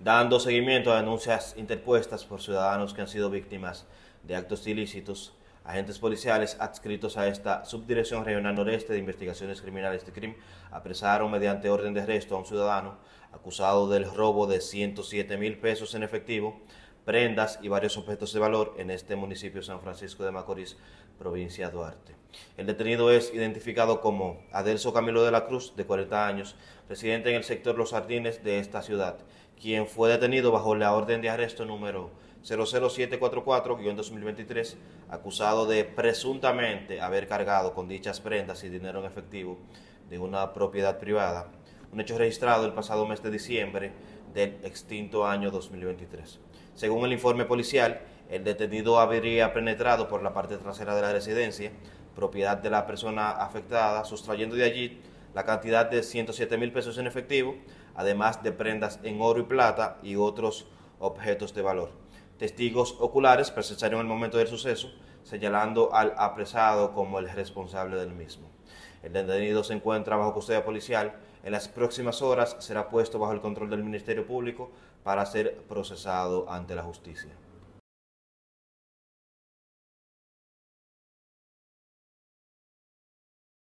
dando seguimiento a denuncias interpuestas por ciudadanos que han sido víctimas de actos ilícitos. Agentes policiales adscritos a esta Subdirección Regional Noreste de Investigaciones Criminales de Crimen apresaron mediante orden de arresto a un ciudadano acusado del robo de 107 mil pesos en efectivo prendas y varios objetos de valor en este municipio de San Francisco de Macorís, provincia de Duarte. El detenido es identificado como Adelso Camilo de la Cruz, de 40 años, residente en el sector Los Jardines de esta ciudad, quien fue detenido bajo la orden de arresto número 00744-2023, acusado de presuntamente haber cargado con dichas prendas y dinero en efectivo de una propiedad privada. Un hecho registrado el pasado mes de diciembre del extinto año 2023. Según el informe policial, el detenido habría penetrado por la parte trasera de la residencia, propiedad de la persona afectada, sustrayendo de allí la cantidad de 107 mil pesos en efectivo, además de prendas en oro y plata y otros objetos de valor. Testigos oculares presenciaron el momento del suceso, señalando al apresado como el responsable del mismo. El detenido se encuentra bajo custodia policial. En las próximas horas será puesto bajo el control del Ministerio Público para ser procesado ante la justicia.